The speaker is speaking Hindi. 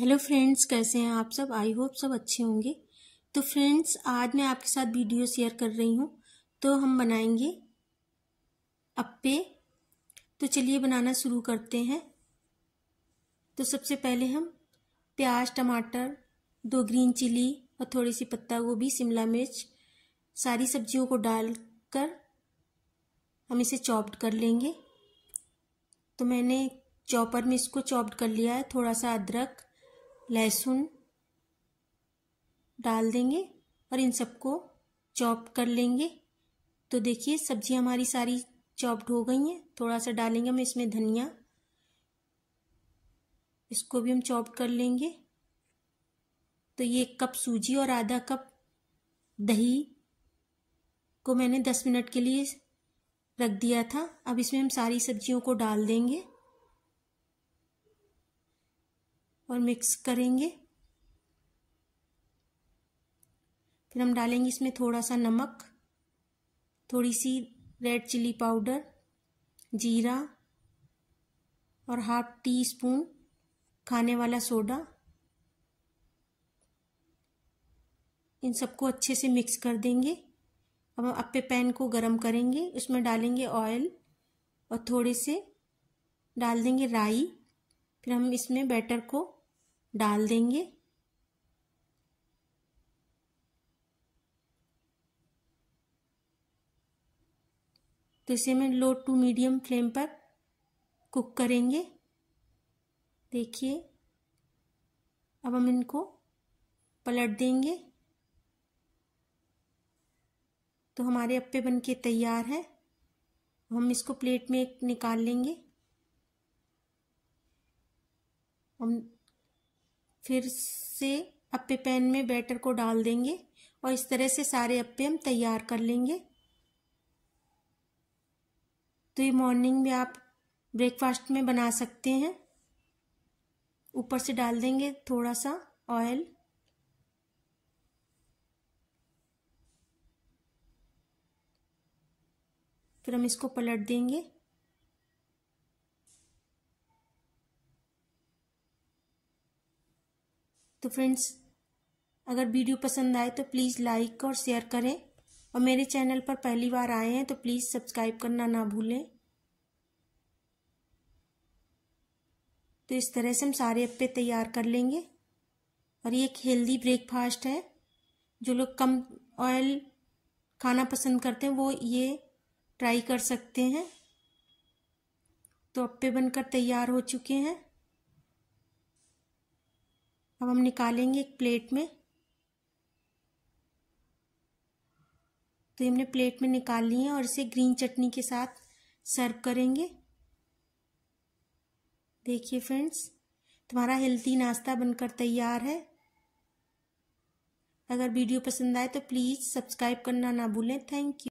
हेलो फ्रेंड्स कैसे हैं आप सब आई होप सब अच्छे होंगे तो फ्रेंड्स आज मैं आपके साथ वीडियो शेयर कर रही हूँ तो हम बनाएंगे अप्पे तो चलिए बनाना शुरू करते हैं तो सबसे पहले हम प्याज टमाटर दो ग्रीन चिली और थोड़ी सी पत्ता गोभी शिमला मिर्च सारी सब्जियों को डालकर हम इसे चॉप्ड कर लेंगे तो मैंने चॉपर में इसको चॉप्ड कर लिया है थोड़ा सा अदरक लहसुन डाल देंगे और इन सबको चॉप कर लेंगे तो देखिए सब्जी हमारी सारी चॉप्ड हो गई हैं थोड़ा सा डालेंगे हम इसमें धनिया इसको भी हम चॉप कर लेंगे तो ये एक कप सूजी और आधा कप दही को मैंने दस मिनट के लिए रख दिया था अब इसमें हम सारी सब्जियों को डाल देंगे और मिक्स करेंगे फिर हम डालेंगे इसमें थोड़ा सा नमक थोड़ी सी रेड चिली पाउडर जीरा और हाफ टी स्पून खाने वाला सोडा इन सबको अच्छे से मिक्स कर देंगे अब हम अपे पैन को गरम करेंगे उसमें डालेंगे ऑयल और थोड़े से डाल देंगे राई फिर हम इसमें बैटर को डाल देंगे तो इसे मैं लो टू मीडियम फ्लेम पर कुक करेंगे देखिए अब हम इनको पलट देंगे तो हमारे अप्पे बनके तैयार है हम इसको प्लेट में निकाल लेंगे हम फिर से अप्पे पैन में बैटर को डाल देंगे और इस तरह से सारे अप्पे हम तैयार कर लेंगे तो ये मॉर्निंग में आप ब्रेकफास्ट में बना सकते हैं ऊपर से डाल देंगे थोड़ा सा ऑयल फिर हम इसको पलट देंगे तो फ्रेंड्स अगर वीडियो पसंद आए तो प्लीज़ लाइक और शेयर करें और मेरे चैनल पर पहली बार आए हैं तो प्लीज़ सब्सक्राइब करना ना भूलें तो इस तरह से हम सारे अप्पे तैयार कर लेंगे और ये एक हेल्दी ब्रेकफास्ट है जो लोग कम ऑयल खाना पसंद करते हैं वो ये ट्राई कर सकते हैं तो अप्पे बनकर तैयार हो चुके हैं अब हम निकालेंगे एक प्लेट में तो हमने प्लेट में निकाल ली है और इसे ग्रीन चटनी के साथ सर्व करेंगे देखिए फ्रेंड्स तुम्हारा हेल्थी नाश्ता बनकर तैयार है अगर वीडियो पसंद आए तो प्लीज़ सब्सक्राइब करना ना भूलें थैंक यू